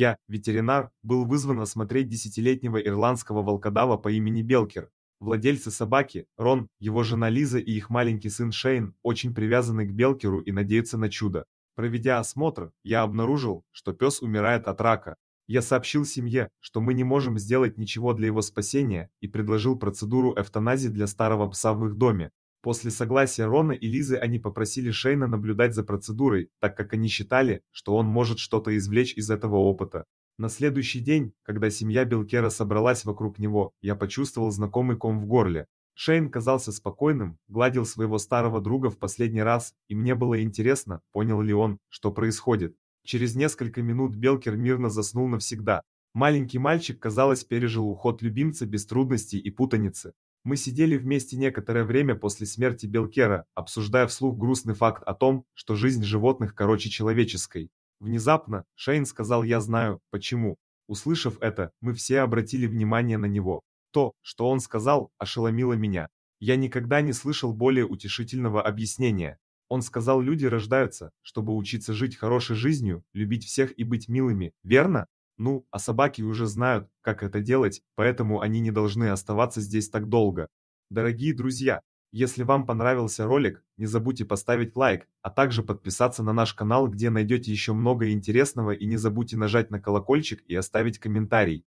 Я, ветеринар, был вызван осмотреть десятилетнего ирландского волкодава по имени Белкер. Владельцы собаки, Рон, его жена Лиза и их маленький сын Шейн, очень привязаны к Белкеру и надеются на чудо. Проведя осмотр, я обнаружил, что пес умирает от рака. Я сообщил семье, что мы не можем сделать ничего для его спасения и предложил процедуру эвтаназии для старого пса в их доме. После согласия Рона и Лизы они попросили Шейна наблюдать за процедурой, так как они считали, что он может что-то извлечь из этого опыта. На следующий день, когда семья Белкера собралась вокруг него, я почувствовал знакомый ком в горле. Шейн казался спокойным, гладил своего старого друга в последний раз, и мне было интересно, понял ли он, что происходит. Через несколько минут Белкер мирно заснул навсегда. Маленький мальчик, казалось, пережил уход любимца без трудностей и путаницы. Мы сидели вместе некоторое время после смерти Белкера, обсуждая вслух грустный факт о том, что жизнь животных короче человеческой. Внезапно Шейн сказал «Я знаю, почему». Услышав это, мы все обратили внимание на него. То, что он сказал, ошеломило меня. Я никогда не слышал более утешительного объяснения. Он сказал, люди рождаются, чтобы учиться жить хорошей жизнью, любить всех и быть милыми, верно? Ну, а собаки уже знают, как это делать, поэтому они не должны оставаться здесь так долго. Дорогие друзья, если вам понравился ролик, не забудьте поставить лайк, а также подписаться на наш канал, где найдете еще много интересного и не забудьте нажать на колокольчик и оставить комментарий.